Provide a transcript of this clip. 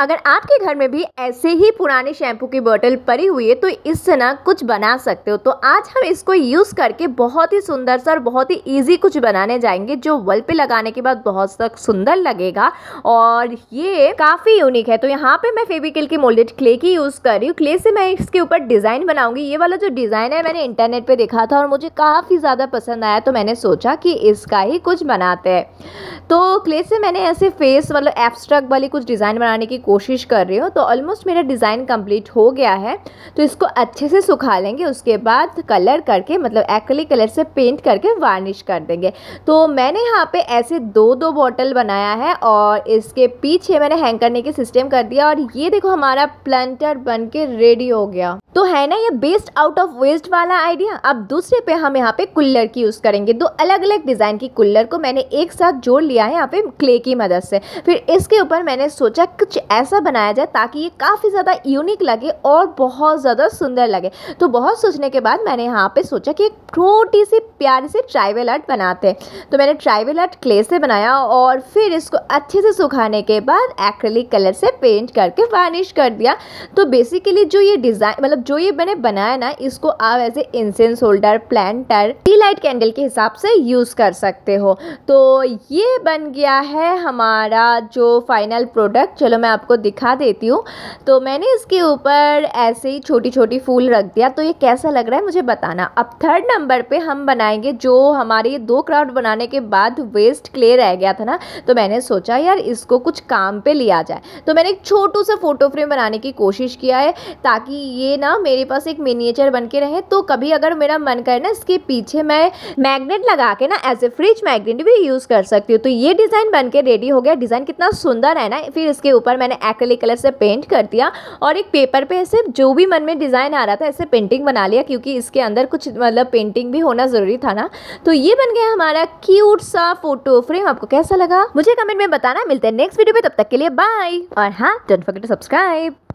अगर आपके घर में भी ऐसे ही पुराने शैम्पू की बोतल पड़ी हुई है तो इससे ना कुछ बना सकते हो तो आज हम इसको यूज़ करके बहुत ही सुंदर सा और बहुत ही इजी कुछ बनाने जाएंगे जो वल पे लगाने के बाद बहुत सा सुंदर लगेगा और ये काफ़ी यूनिक है तो यहाँ पे मैं फेविकल की मोल्डेड क्ले की यूज़ कर रही हूँ क्ले से मैं इसके ऊपर डिज़ाइन बनाऊँगी ये वाला जो डिज़ाइन है मैंने इंटरनेट पर देखा था और मुझे काफ़ी ज़्यादा पसंद आया तो मैंने सोचा कि इसका ही कुछ बनाते हैं तो क्ले से मैंने ऐसे फेस मतलब एब्स्ट्रक्ट वाली कुछ डिज़ाइन बनाने की कोशिश कर रही हूँ तो ऑलमोस्ट मेरा डिज़ाइन कंप्लीट हो गया है तो इसको अच्छे से सुखा लेंगे उसके बाद कलर करके मतलब एक्ली कलर से पेंट करके वार्निश कर देंगे तो मैंने यहाँ पे ऐसे दो दो बॉटल बनाया है और इसके पीछे मैंने हैंग करने के सिस्टम कर दिया और ये देखो हमारा प्लंटर बन के रेडी हो गया तो है ना ये बेस्ट आउट ऑफ वेस्ट वाला आइडिया अब दूसरे पे हम यहाँ पे कुल्लर की यूज़ करेंगे दो अलग अलग डिज़ाइन की कुल्लर को मैंने एक साथ जोड़ लिया है यहाँ पे क्ले की मदद से फिर इसके ऊपर मैंने सोचा कुछ ऐसा बनाया जाए ताकि ये काफ़ी ज़्यादा यूनिक लगे और बहुत ज़्यादा सुंदर लगे तो बहुत सोचने के बाद मैंने यहाँ पर सोचा कि एक छोटी सी प्यारी सी ट्राइवल आर्ट बनाते हैं तो मैंने ट्राइवल आर्ट क्ले से बनाया और फिर इसको अच्छे से सुखाने के बाद एक्रेलिक कलर से पेंट करके वार्निश कर दिया तो बेसिकली जो ये डिज़ाइन मतलब जो ये मैंने बनाया ना इसको आप as a incense holder planter tea light candle के हिसाब से यूज़ कर सकते हो तो ये बन गया है हमारा जो फाइनल प्रोडक्ट चलो मैं आपको दिखा देती हूँ तो मैंने इसके ऊपर ऐसे ही छोटी छोटी फूल रख दिया तो ये कैसा लग रहा है मुझे बताना अब थर्ड नंबर पर हम बनाएंगे जो हमारे दो क्राफ्ट बनाने के बाद वेस्ट क्ले रह गया था ना तो मैंने सोचा यार इसको कुछ काम पे लिया जाए तो मैंने एक छोटू सा फ़ोटो फ्रेम बनाने की कोशिश किया है ताकि ये ना ना मेरे पास एक मिनिएचर बन के रहे तो कभी अगर मेरा मन करे ना इसके पीछे मैं मैग्नेट लगा के ना एज ए फ्रिज मैग्नेट भी यूज़ कर सकती हूँ तो ये डिज़ाइन बन के रेडी हो गया डिज़ाइन कितना सुंदर है ना फिर इसके ऊपर मैंने एक्रेलिक कलर से पेंट कर दिया और एक पेपर पे ऐसे जो भी मन में डिज़ाइन आ रहा था ऐसे पेंटिंग बना लिया क्योंकि इसके अंदर कुछ मतलब पेंटिंग भी होना ज़रूरी था ना तो ये बन गया हमारा क्यूट सा फोटो फ्रेम आपको कैसा लगा मुझे कमेंट में बताना मिलते हैं नेक्स्ट वीडियो में तब तक के लिए बाय और हाँ डोंट फॉरगेट टू सब्सक्राइब